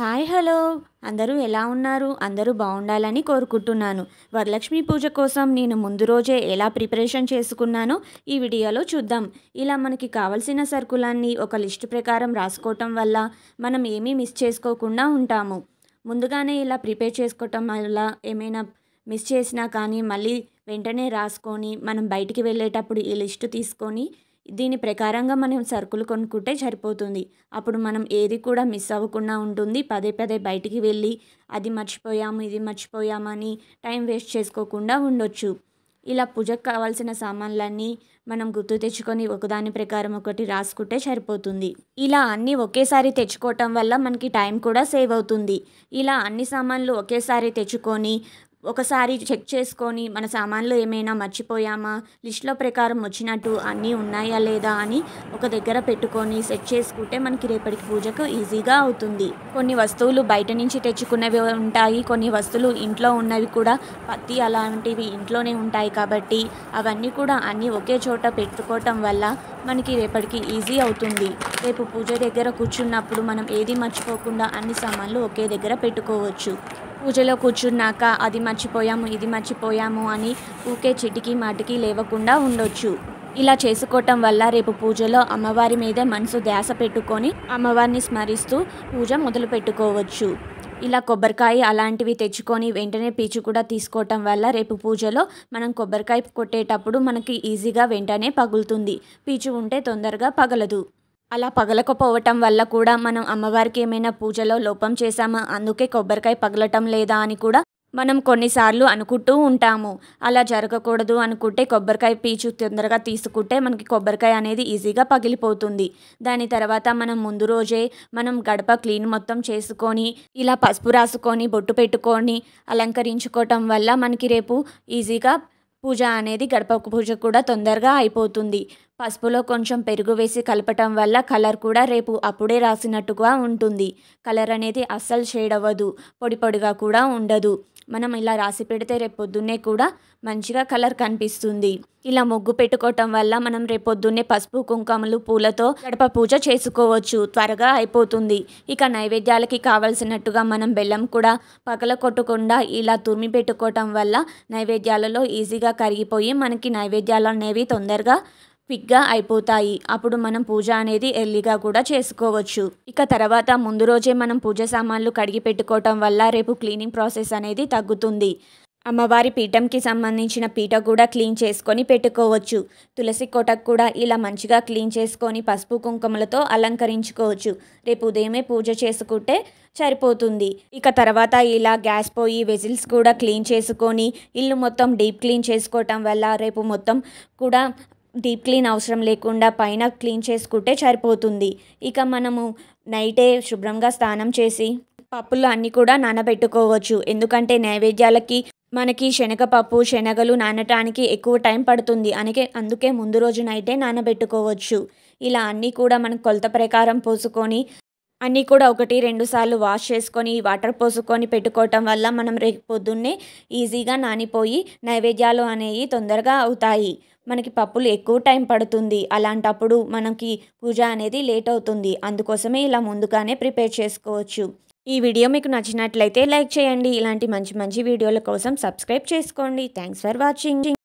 hi hello అందరూ ఎలా ఉన్నారు అందరూ బాగుండాలని కోరుకుంటున్నాను వరలక్ష్మి పూజ కోసం నేను ముందు రోజే ఎలా ప్రిపరేషన్ చేసుకున్నానో ఈ వీడియోలో చూద్దాం ఇలా మనకి కావలసిన సరుకులన్నీ ఒక లిస్టు ప్రకారం రాసుకోవటం వల్ల మనం ఏమీ మిస్ చేసుకోకుండా ఉంటాము ముందుగానే ఇలా ప్రిపేర్ చేసుకోవటం వల్ల ఏమైనా మిస్ చేసినా కానీ మళ్ళీ వెంటనే రాసుకొని మనం బయటికి వెళ్ళేటప్పుడు ఈ లిస్టు తీసుకొని దీని ప్రకారంగా మనం సరుకులు కొనుక్కుంటే సరిపోతుంది అప్పుడు మనం ఏది కూడా మిస్ అవ్వకుండా ఉంటుంది పదే పదే బయటికి వెళ్ళి అది మర్చిపోయాము ఇది మర్చిపోయామని టైం వేస్ట్ చేసుకోకుండా ఉండొచ్చు ఇలా పూజకు కావాల్సిన సామాన్లన్నీ మనం గుర్తు తెచ్చుకొని ఒకదాని ప్రకారం ఒకటి రాసుకుంటే సరిపోతుంది ఇలా అన్నీ ఒకేసారి తెచ్చుకోవటం వల్ల మనకి టైం కూడా సేవ్ అవుతుంది ఇలా అన్ని సామాన్లు ఒకేసారి తెచ్చుకొని ఒకసారి చెక్ చేసుకొని మన సామాన్లు ఏమైనా మర్చిపోయామా లిస్ట్లో ప్రకారం వచ్చినట్టు అన్నీ ఉన్నాయా లేదా అని ఒక దగ్గర పెట్టుకొని సెట్ చేసుకుంటే మనకి రేపటికి పూజకు ఈజీగా అవుతుంది కొన్ని వస్తువులు బయట నుంచి తెచ్చుకున్నవి ఉంటాయి కొన్ని వస్తువులు ఇంట్లో ఉన్నవి కూడా పత్తి అలాంటివి ఇంట్లోనే ఉంటాయి కాబట్టి అవన్నీ కూడా అన్నీ ఒకే చోట పెట్టుకోవటం వల్ల మనకి రేపటికి ఈజీ అవుతుంది రేపు పూజ దగ్గర కూర్చున్నప్పుడు మనం ఏది మర్చిపోకుండా అన్ని సామాన్లు ఒకే దగ్గర పెట్టుకోవచ్చు పూజలో కూర్చున్నాక అది మర్చిపోయాము ఇది మర్చిపోయాము అని ఊకే చిటికి మాటికి లేవకుండా ఉండొచ్చు ఇలా చేసుకోవటం వల్ల రేపు పూజలో అమ్మవారి మీద మనసు ధ్యాస పెట్టుకొని అమ్మవారిని స్మరిస్తూ పూజ మొదలు పెట్టుకోవచ్చు ఇలా కొబ్బరికాయ అలాంటివి తెచ్చుకొని వెంటనే పీచు కూడా తీసుకోవటం వల్ల రేపు పూజలో మనం కొబ్బరికాయ కొట్టేటప్పుడు మనకి ఈజీగా వెంటనే పగులుతుంది పీచు ఉంటే తొందరగా పగలదు అలా పగలకపోవటం వల్ల కూడా మనం అమ్మవారికి ఏమైనా పూజలో లోపం చేశామా అందుకే కొబ్బరికాయ పగలటం లేదా అని కూడా మనం కొన్నిసార్లు అనుకుంటూ ఉంటాము అలా జరగకూడదు అనుకుంటే కొబ్బరికాయ పీచు తొందరగా తీసుకుంటే మనకి కొబ్బరికాయ అనేది ఈజీగా పగిలిపోతుంది దాని తర్వాత మనం ముందు రోజే మనం గడప క్లీన్ మొత్తం చేసుకొని ఇలా పసుపు రాసుకొని బొట్టు పెట్టుకొని అలంకరించుకోవటం వల్ల మనకి రేపు ఈజీగా పూజ అనేది గడప పూజ కూడా తొందరగా అయిపోతుంది పసుపులో కొంచెం పెరుగు వేసి కలపటం వల్ల కలర్ కూడా రేపు అప్పుడే రాసినట్టుగా ఉంటుంది కలర్ అనేది అస్సలు షేడ్ అవ్వదు పొడి పొడిగా కూడా ఉండదు మనం ఇలా రాసి పెడితే రేపు పొద్దున్నే కూడా మంచిగా కలర్ కనిపిస్తుంది ఇలా ముగ్గు పెట్టుకోవటం వల్ల మనం రేపొద్దున్నే పసుపు కుంకుమలు పూలతో గడప పూజ చేసుకోవచ్చు త్వరగా అయిపోతుంది ఇక నైవేద్యాలకి కావలసినట్టుగా మనం బెల్లం కూడా పగల కొట్టకుండా ఇలా తురిమి పెట్టుకోవటం వల్ల నైవేద్యాలలో ఈజీగా కరిగిపోయి మనకి నైవేద్యాలు అనేవి తొందరగా క్విక్గా అయిపోతాయి అప్పుడు మనం పూజ అనేది ఎర్లీగా కూడా చేసుకోవచ్చు ఇక తర్వాత ముందు రోజే మనం పూజ సామాన్లు కడిగి పెట్టుకోవటం వల్ల రేపు క్లీనింగ్ ప్రాసెస్ అనేది తగ్గుతుంది అమ్మవారి పీఠంకి సంబంధించిన పీట కూడా క్లీన్ చేసుకొని పెట్టుకోవచ్చు తులసి కోటకు కూడా ఇలా మంచిగా క్లీన్ చేసుకొని పసుపు కుంకుమలతో అలంకరించుకోవచ్చు రేపు ఉదయమే పూజ చేసుకుంటే సరిపోతుంది ఇక తర్వాత ఇలా గ్యాస్ పోయి వెజిల్స్ కూడా క్లీన్ చేసుకొని ఇల్లు మొత్తం డీప్ క్లీన్ చేసుకోవటం వల్ల రేపు మొత్తం కూడా డీప్ క్లీన్ అవసరం లేకుండా పైన క్లీన్ చేసుకుంటే సరిపోతుంది ఇక మనము నైటే శుభ్రంగా స్నానం చేసి పప్పులు అన్నీ కూడా నానబెట్టుకోవచ్చు ఎందుకంటే నైవేద్యాలకి మనకి శనగపప్పు శనగలు నానటానికి ఎక్కువ టైం పడుతుంది అందుకే అందుకే ముందు రోజునైతే నానబెట్టుకోవచ్చు ఇలా అన్నీ కూడా మనం కొలత ప్రకారం పోసుకొని అన్నీ కూడా ఒకటి రెండు సార్లు వాష్ చేసుకొని వాటర్ పోసుకొని పెట్టుకోవటం వల్ల మనం రేపు పొద్దున్నే ఈజీగా నానిపోయి నైవేద్యాలు అనేవి తొందరగా అవుతాయి మనకి పప్పులు ఎక్కువ టైం పడుతుంది అలాంటప్పుడు మనకి పూజ అనేది లేట్ అవుతుంది అందుకోసమే ఇలా ముందుగానే ప్రిపేర్ చేసుకోవచ్చు ఈ వీడియో మీకు నచ్చినట్లయితే లైక్ చేయండి ఇలాంటి మంచి మంచి వీడియోల కోసం సబ్స్క్రైబ్ చేసుకోండి థ్యాంక్స్ ఫర్ వాచింగ్